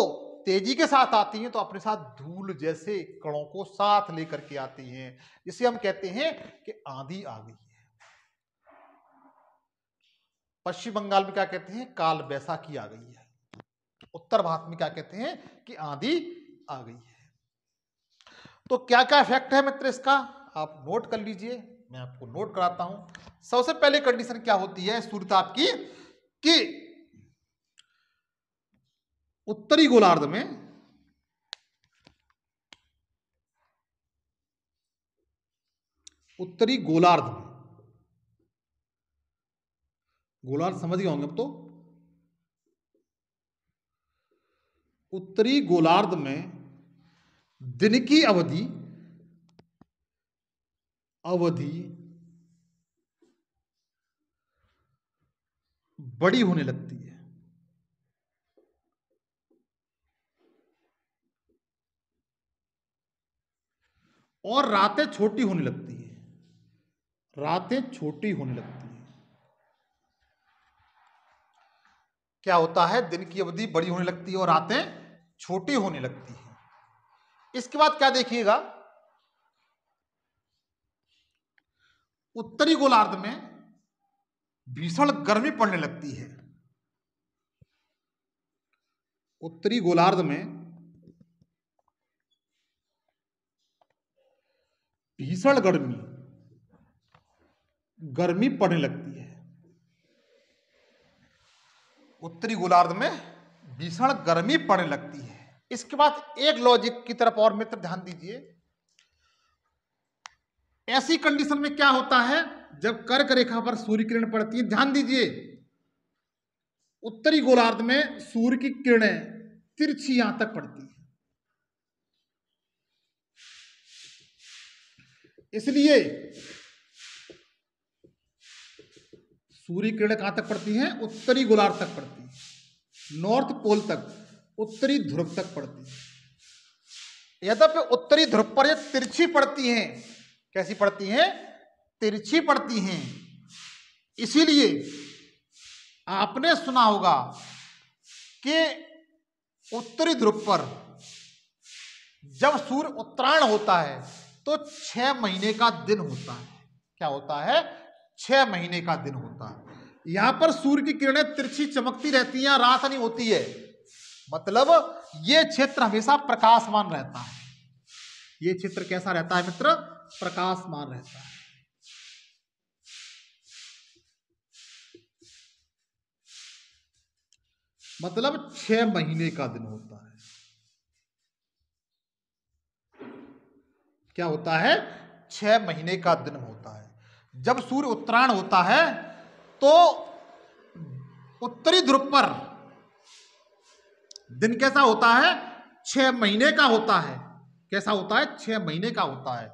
तेजी के साथ आती हैं तो अपने साथ धूल जैसे कणों को साथ लेकर के आती हैं इसे हम कहते हैं कि आंधी आ गई है पश्चिम बंगाल में क्या कहते हैं काल बैसाखी आ गई है उत्तर भारत में क्या कहते हैं कि आंधी आ गई है तो क्या क्या इफेक्ट है मित्र इसका आप नोट कर लीजिए मैं आपको नोट कराता हूं सबसे पहले कंडीशन क्या होती है सूर्यताप की कि उत्तरी गोलार्ध में उत्तरी गोलार्ध में गोलार्ध समझ गए होंगे अब तो उत्तरी गोलार्ध में दिन की अवधि अवधि बड़ी होने लगती है और रातें छोटी होने लगती है रातें छोटी होने लगती है क्या होता है दिन की अवधि बड़ी होने लगती है और रातें छोटी होने लगती है इसके बाद क्या देखिएगा उत्तरी गोलार्ध में भीषण गर्मी पड़ने लगती है उत्तरी गोलार्ध में भीषण गर्मी गर्मी पड़ने लगती है उत्तरी गोलार्ध में भीषण गर्मी पड़ने लगती है इसके बाद एक लॉजिक की तरफ और मित्र ध्यान दीजिए ऐसी कंडीशन में क्या होता है जब कर्क रेखा पर सूर्य किरण पड़ती है ध्यान दीजिए उत्तरी गोलार्ध में सूर्य की किरणें तिरछी यहां तक पड़ती है इसलिए सूर्य किरण कहां तक पड़ती है उत्तरी गोलार्ध तक पड़ती है नॉर्थ पोल तक उत्तरी ध्रुव तक पड़ती है यद्यपि उत्तरी ध्रुव पर यह तिरछी पड़ती हैं कैसी पड़ती हैं तिरछी पड़ती हैं इसीलिए आपने सुना होगा कि उत्तरी ध्रुव पर जब सूर्य उत्तरायण होता है तो छह महीने का दिन होता है क्या होता है छह महीने का दिन होता है यहां पर सूर्य की किरणें तिरछी चमकती रहती हैं रात नहीं होती है मतलब यह क्षेत्र हमेशा प्रकाशमान रहता है यह क्षेत्र कैसा रहता है मित्र प्रकाशमान रहता है मतलब छह महीने का दिन होता है क्या होता है छह महीने का दिन होता है जब सूर्य उत्तरायण होता है तो उत्तरी ध्रुव पर दिन कैसा होता है छह महीने का होता है कैसा होता है छह महीने का होता है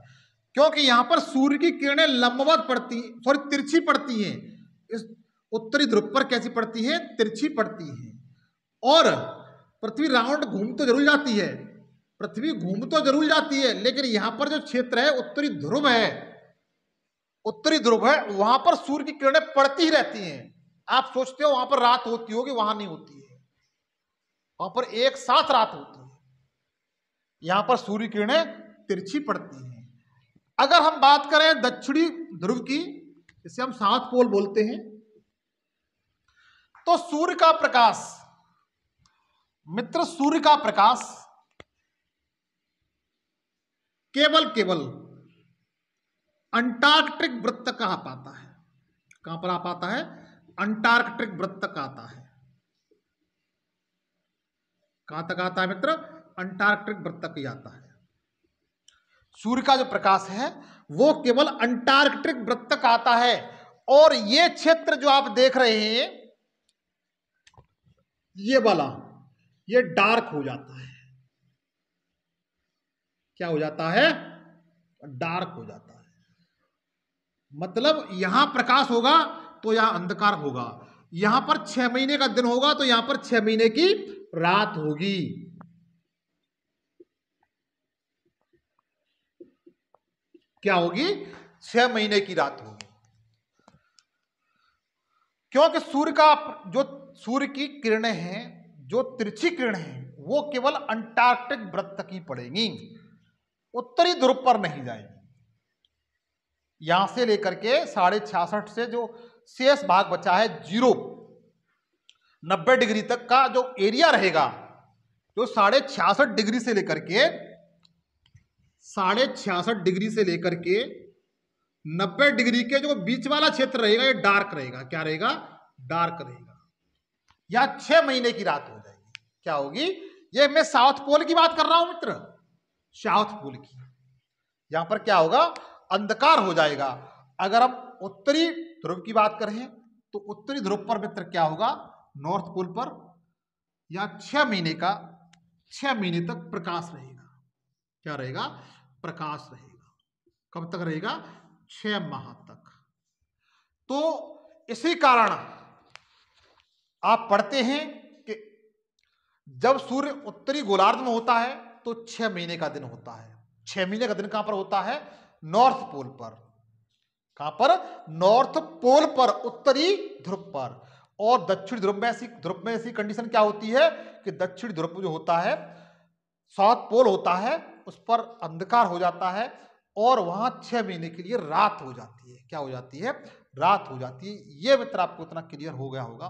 क्योंकि यहां पर सूर्य की किरणें लंबवत पड़ती सॉरी तिरछी पड़ती हैं इस उत्तरी ध्रुव पर कैसी पड़ती है तिरछी पड़ती है और पृथ्वी राउंड घूम तो जरूर जाती है पृथ्वी घूम तो जरूर जाती है लेकिन यहां पर जो क्षेत्र है उत्तरी ध्रुव है उत्तरी ध्रुव है वहां पर सूर्य की किरणें पड़ती ही रहती हैं आप सोचते हो वहां पर रात होती होगी वहां नहीं होती है वहां पर एक साथ रात होती है यहां पर सूर्य किरणें तिरछी पड़ती है अगर हम बात करें दक्षिणी ध्रुव की इसे हम सात पोल बोलते हैं तो सूर्य का प्रकाश मित्र सूर्य का प्रकाश केवल केवल अंटार्कटिक वृत्त तक आ पाता है कहां पर आ पाता है अंटार्कटिक वृत्त तक आता है कहां तक आता है मित्र अंटार्कटिक वृत्त तक ही आता है सूर्य का जो प्रकाश है वो केवल अंटार्कटिक वृत्त तक आता है और ये क्षेत्र जो आप देख रहे हैं ये वाला ये डार्क हो जाता है क्या हो जाता है डार्क हो जाता है मतलब यहां प्रकाश होगा तो यहां अंधकार होगा यहां पर छह महीने का दिन होगा तो यहां पर छह महीने की रात होगी क्या होगी छह महीने की रात होगी क्योंकि सूर्य का जो सूर्य की किरणें हैं जो तिरछी किरणें हैं वो केवल अंटार्कटिक व्रत तक ही पड़ेंगी उत्तरी ध्रुव पर नहीं जाएंगी यहां से लेकर के साढ़े छियासठ से जो शेष भाग बचा है जीरो नब्बे डिग्री तक का जो एरिया रहेगा जो साढ़े छियासठ डिग्री से लेकर के साढ़े छियासठ डिग्री से लेकर के नब्बे डिग्री के जो बीच वाला क्षेत्र रहेगा ये डार्क रहेगा क्या रहेगा डार्क रहेगा या छह महीने की रात हो जाएगी क्या होगी ये मैं साउथ पोल की बात कर रहा हूं मित्र साउथ पोल की यहां पर क्या होगा अंधकार हो जाएगा अगर हम उत्तरी ध्रुव की बात करें तो उत्तरी ध्रुव पर मित्र क्या होगा नॉर्थ पोल पर या छह महीने का छह महीने तक प्रकाश रहेगा क्या रहेगा प्रकाश रहेगा कब तक रहेगा छ माह तक तो इसी कारण आप पढ़ते हैं कि जब सूर्य उत्तरी गोलार्ध में होता है तो छह महीने का दिन होता है छह महीने का दिन कहां पर होता है नॉर्थ पोल पर कहां पर नॉर्थ पोल पर उत्तरी ध्रुव पर और दक्षिण ध्रुव में ऐसी ध्रुव में ऐसी कंडीशन क्या होती है कि दक्षिण ध्रुव जो होता है साउथ पोल होता है उस पर अंधकार हो जाता है और वहां छह महीने के लिए रात हो जाती है क्या हो जाती है रात हो जाती है ये मित्र आपको इतना क्लियर हो गया होगा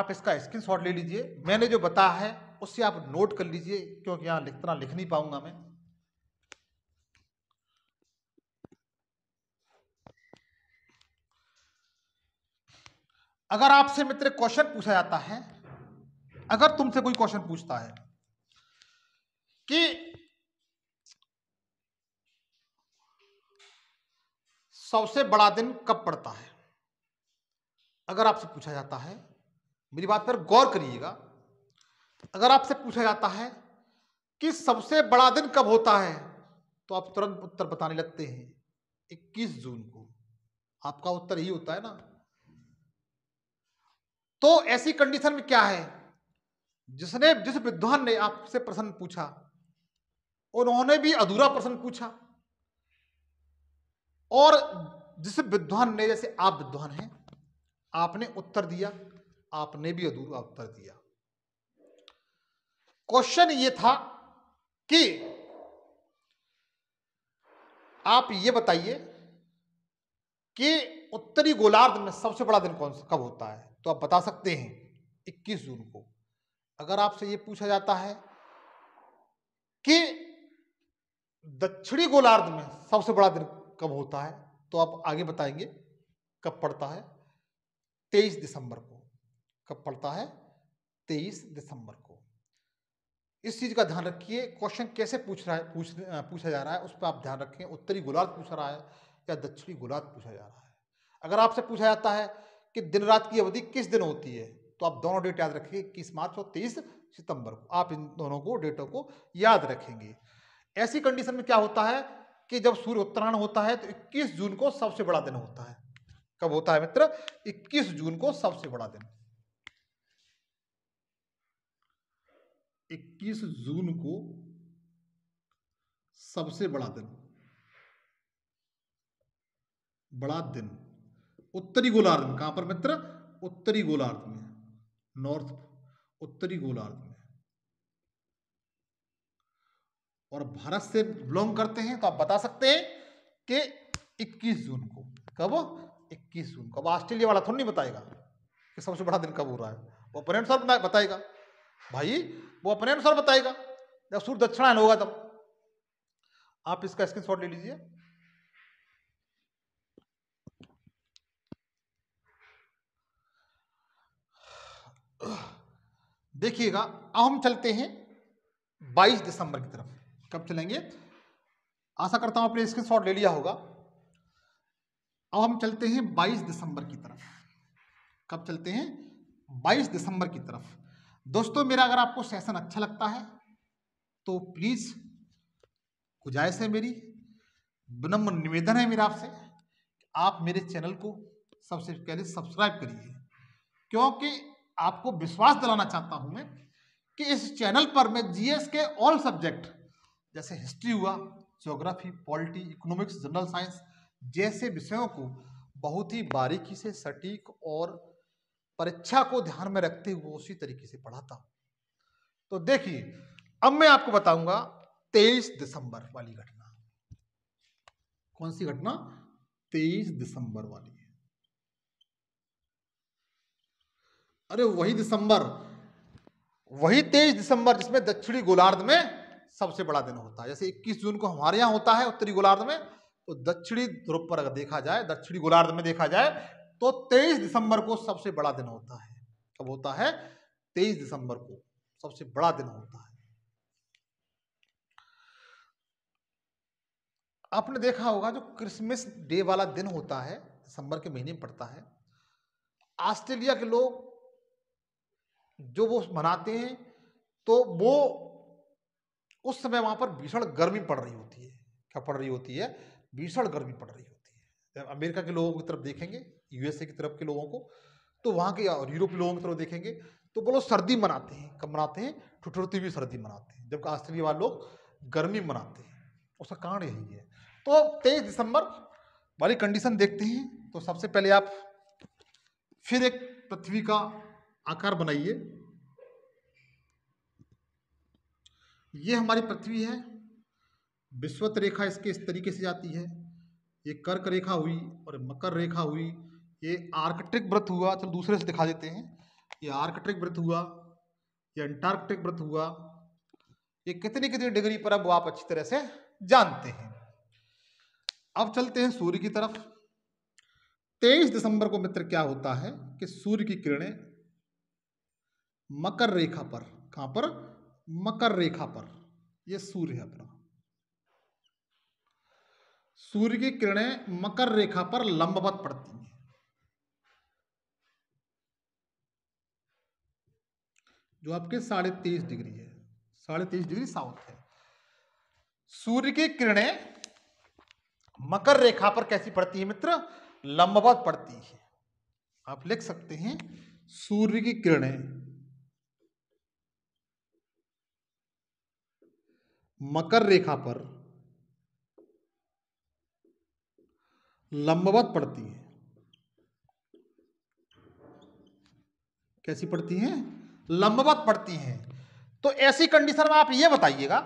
आप इसका स्क्रीनशॉट ले लीजिए मैंने जो बताया है उससे आप नोट कर लीजिए क्योंकि यहां लिखना लिख नहीं पाऊंगा मैं अगर आपसे मित्र क्वेश्चन पूछा जाता है अगर तुमसे कोई क्वेश्चन पूछता है कि सबसे बड़ा दिन कब पड़ता है अगर आपसे पूछा जाता है मेरी बात पर गौर करिएगा अगर आपसे पूछा जाता है कि सबसे बड़ा दिन कब होता है तो आप तुरंत उत्तर बताने लगते हैं 21 जून को आपका उत्तर ही होता है ना तो ऐसी कंडीशन में क्या है जिसने जिस विद्वान ने आपसे प्रश्न पूछा उन्होंने भी अधूरा प्रश्न पूछा और जिस विद्वान ने जैसे आप विद्वान हैं आपने उत्तर दिया आपने भी अधूरा उत्तर दिया क्वेश्चन ये था कि आप ये बताइए कि उत्तरी गोलार्ध में सबसे बड़ा दिन कौन सा कब होता है तो आप बता सकते हैं 21 जून को अगर आपसे ये पूछा जाता है कि दक्षिणी गोलार्ध में सबसे बड़ा दिन कब होता है तो आप आगे बताएंगे कब पड़ता है तेईस दिसंबर को कब पड़ता है तेईस दिसंबर को इस चीज़ का ध्यान रखिए क्वेश्चन कैसे पूछ रहा है पूछ पूछा जा रहा है उस पर आप ध्यान रखें उत्तरी गोलार्ध पूछा रहा है या दक्षिणी गोलार्ध पूछा जा रहा है अगर आपसे पूछा जाता है कि दिन रात की अवधि किस दिन होती है तो आप दोनों डेट याद रखिए इक्कीस मार्च और तेईस सितंबर को आप इन दोनों को डेटों को याद रखेंगे ऐसी कंडीशन में क्या होता है कि जब सूर्य उत्तरायण होता है तो 21 जून को सबसे बड़ा दिन होता है कब होता है मित्र 21 जून को सबसे बड़ा दिन 21 जून को सबसे बड़ा दिन बड़ा दिन उत्तरी गोलार्ध में कहां पर मित्र उत्तरी गोलार्ध में नॉर्थ उत्तरी गोलार्ध में और भारत से बिलोंग करते हैं तो आप बता सकते हैं कि 21 जून को कब 21 जून को अब ऑस्ट्रेलिया वाला थोड़ा नहीं बताएगा कि सबसे बड़ा दिन कब हो रहा है वो अपने अनुसार बताएगा भाई वो अपने अनुसार बताएगा जब सूर्य दक्षिणायन होगा तब आप इसका शॉट ले लीजिए देखिएगा अब हम चलते हैं 22 दिसंबर की तरफ कब चलेंगे आशा करता हूं आपने स्क्रीन शॉट ले लिया होगा अब हम चलते हैं 22 दिसंबर की तरफ कब चलते हैं 22 दिसंबर की तरफ दोस्तों मेरा अगर आपको सेशन अच्छा लगता है तो प्लीज़ गुजाइश है मेरी विनम्र निवेदन है मेरा आपसे आप मेरे चैनल को सबसे पहले सब्सक्राइब करिए क्योंकि आपको विश्वास दिलाना चाहता हूं मैं कि इस चैनल पर मैं जीएस के ऑल सब्जेक्ट जैसे हिस्ट्री हुआ geography polity economics general science जैसे विषयों को बहुत ही बारीकी से सटीक और परीक्षा को ध्यान में रखते हुए उसी तरीके से पढ़ाता हूँ तो देखिए अब मैं आपको बताऊंगा तेईस दिसंबर वाली घटना कौन सी घटना तेईस दिसंबर वाली अरे वही दिसंबर वही तेईस दिसंबर जिसमें दक्षिणी गोलार्ध में सबसे बड़ा दिन होता है जैसे 21 जून को हमारे यहाँ होता है उत्तरी गोलार्ध में तो दक्षिणी ध्रुव पर अगर देखा जाए दक्षिणी गोलार्ध में देखा जाए तो 23 दिसंबर को सबसे बड़ा दिन होता है कब होता है 23 दिसंबर को सबसे बड़ा दिन होता है आपने देखा होगा जो क्रिसमस डे वाला दिन होता है दिसंबर के महीने में पड़ता है ऑस्ट्रेलिया के लोग जो वो मनाते हैं तो वो उस समय वहाँ पर भीषण गर्मी पड़ रही होती है क्या पड़ रही होती है भीषण गर्मी पड़ रही होती है जब अमेरिका के लोगों की तरफ देखेंगे यूएसए की तरफ के लोगों को तो वहाँ के और यूरोप लोगों की तरफ देखेंगे तो बोलो सर्दी मनाते हैं कब मनाते हैं ठुठुरती हुई सर्दी मनाते हैं जबकि ऑस्ट्रेलिया वाले लोग गर्मी मनाते हैं उसका कारण यही है तो तेईस दिसंबर वाली कंडीशन देखते हैं तो सबसे पहले आप फिर एक पृथ्वी का आकार बनाइए ये हमारी पृथ्वी है विश्वत रेखा इसके इस तरीके से जाती है ये कर्क रेखा हुई और मकर रेखा हुई ये आर्कटिक व्रत हुआ चलो दूसरे से दिखा देते हैं ये आर्कटिक व्रत हुआ ये अंटार्कटिक व्रत हुआ ये कितनी कितनी डिग्री पर अब आप अच्छी तरह से जानते हैं अब चलते हैं सूर्य की तरफ तेईस दिसंबर को मित्र क्या होता है कि सूर्य की किरणें मकर रेखा पर कहां पर मकर रेखा पर यह सूर्य है अपना सूर्य की किरणें मकर रेखा पर लंबवत पड़ती हैं जो आपके साढ़े तेईस डिग्री है साढ़े तेईस डिग्री साउथ है सूर्य की किरणें मकर रेखा पर कैसी पड़ती है मित्र लंबवत पड़ती है आप लिख सकते हैं सूर्य की किरणें मकर रेखा पर लंबवत पड़ती है कैसी पड़ती है लंबवत पड़ती है तो ऐसी कंडीशन में आप यह बताइएगा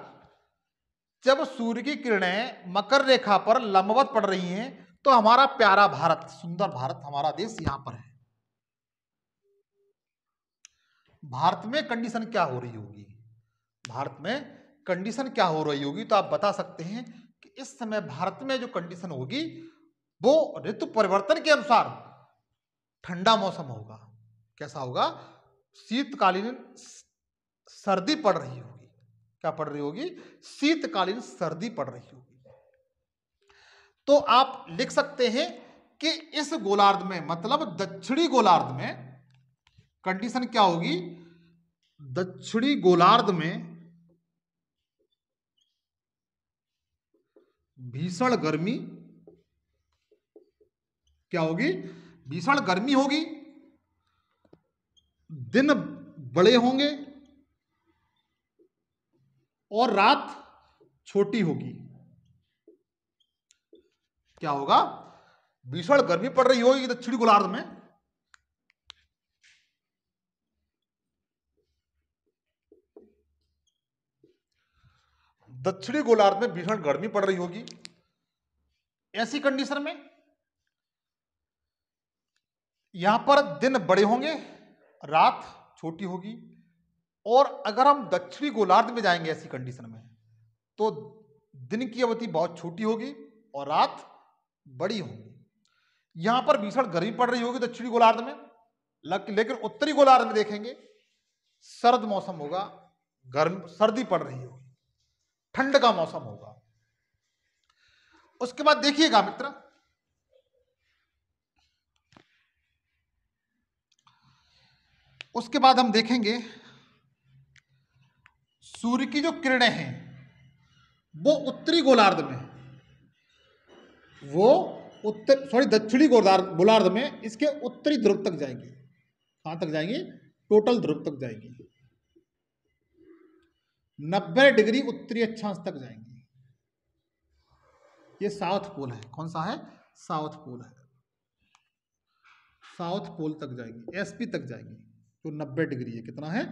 जब सूर्य की किरणें मकर रेखा पर लंबवत पड़ रही हैं तो हमारा प्यारा भारत सुंदर भारत हमारा देश यहां पर है भारत में कंडीशन क्या हो रही होगी भारत में कंडीशन क्या हो रही होगी तो आप बता सकते हैं कि इस समय भारत में जो कंडीशन होगी वो ऋतु परिवर्तन के अनुसार ठंडा मौसम होगा कैसा होगा शीतकालीन सर्दी पड़ रही होगी क्या पड़ रही होगी शीतकालीन सर्दी पड़ रही होगी तो आप लिख सकते हैं कि इस गोलार्ध में मतलब दक्षिणी गोलार्ध में कंडीशन क्या होगी दक्षिणी गोलार्ध में भीषण गर्मी क्या होगी भीषण गर्मी होगी दिन बड़े होंगे और रात छोटी होगी क्या होगा भीषण गर्मी पड़ रही होगी दक्षिणी गोलार्ध में दक्षिणी गोलार्ध में भीषण गर्मी पड़ रही होगी ऐसी कंडीशन में यहां पर दिन बड़े होंगे रात छोटी होगी और अगर हम दक्षिणी गोलार्ध में जाएंगे ऐसी कंडीशन में तो दिन की अवधि बहुत छोटी होगी और रात बड़ी होगी यहां पर भीषण गर्मी पड़ रही होगी दक्षिणी गोलार्ध में लेकिन उत्तरी गोलार्ध में देखेंगे सर्द मौसम होगा गर्म सर्दी पड़ रही होगी ठंड का मौसम होगा उसके बाद देखिएगा मित्र उसके बाद हम देखेंगे सूर्य की जो किरणें हैं वो उत्तरी गोलार्ध में वो उत्तर सॉरी दक्षिणी गोलार्ध गोलार्ध में इसके उत्तरी ध्रुव तक जाएगी कहां तक जाएंगी टोटल ध्रुव तक जाएगी नब्बे डिग्री उत्तरी अक्षांश तक जाएंगी ये साउथ पोल है कौन सा है साउथ पोल है साउथ पोल तक जाएगी एसपी तक जाएगी तो नब्बे डिग्री है कितना है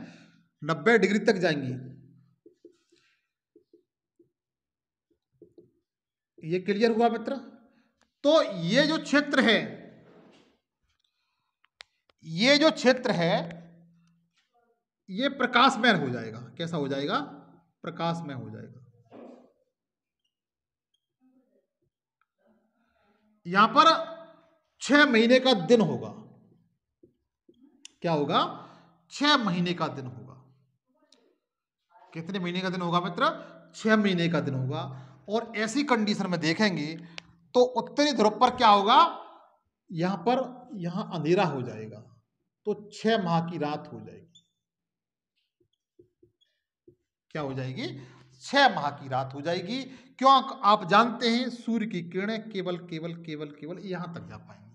नब्बे डिग्री तक जाएंगी ये क्लियर हुआ मित्र तो ये जो क्षेत्र है ये जो क्षेत्र है ये प्रकाशमय हो जाएगा कैसा हो जाएगा प्रकाशमय हो जाएगा यहां पर छह महीने का दिन होगा क्या होगा छह महीने का दिन होगा कितने महीने का दिन होगा मित्र छह महीने का दिन होगा और ऐसी कंडीशन में देखेंगे तो उत्तरी ध्रुव पर क्या होगा यहां पर यहां अंधेरा हो जाएगा तो छह माह की रात हो जाएगी क्या हो जाएगी छह माह की रात हो जाएगी क्यों आप जानते हैं सूर्य की किरणें केवल केवल केवल केवल यहां तक जा पाएंगी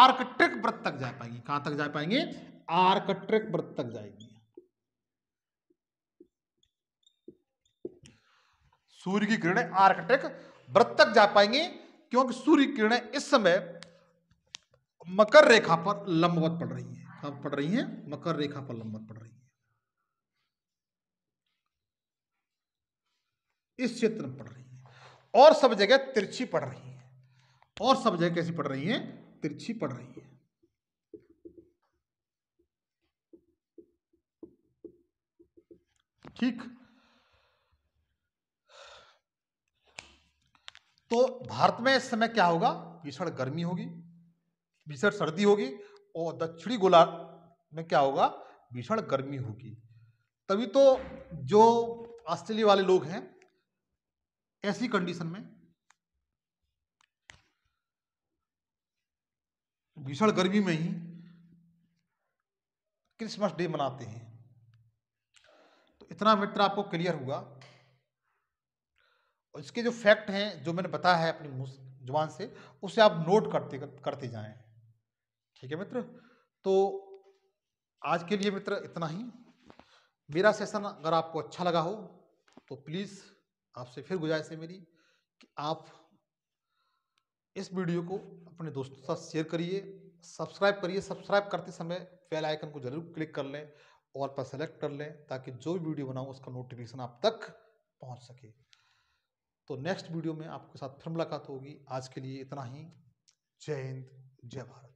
आर्कट्रिक व्रत तक जा पाएंगी कहां तक जा पाएंगे आर्कट्रिक व्रत तक जाएगी सूर्य की किरणें आर्कट्रिक व्रत तक जा पाएंगे क्योंकि सूर्य किरणें इस समय मकर रेखा पर लंबवत पड़ रही है कब पड़ रही है मकर रेखा पर लंबवत पड़ रही है इस क्षेत्र में पड़ रही है और सब जगह तिरछी पड़ रही है और सब जगह कैसी पड़ रही है तिरछी पड़ रही है ठीक तो भारत में इस समय क्या होगा भीषण गर्मी होगी भीषण सर्दी होगी और दक्षिणी गोलार्ध में क्या होगा भीषण गर्मी होगी तभी तो जो ऑस्ट्रेलिया वाले लोग हैं ऐसी कंडीशन में भीषण गर्मी में ही क्रिसमस डे मनाते हैं तो इतना मित्र आपको क्लियर हुआ और इसके जो फैक्ट हैं जो मैंने बताया है अपनी जुबान से उसे आप नोट करते करते जाएं ठीक है मित्र तो आज के लिए मित्र इतना ही मेरा सेशन अगर आपको अच्छा लगा हो तो प्लीज़ आपसे फिर गुजारिश है मेरी कि आप इस वीडियो को अपने दोस्तों के साथ शेयर करिए सब्सक्राइब करिए सब्सक्राइब करते समय बेल आइकन को जरूर क्लिक कर लें और पर सेलेक्ट कर लें ताकि जो भी वीडियो बनाऊँ उसका नोटिफिकेशन आप तक पहुँच सके तो नेक्स्ट वीडियो में आपके साथ फिर मुलाकात होगी आज के लिए इतना ही जय हिंद जय भारत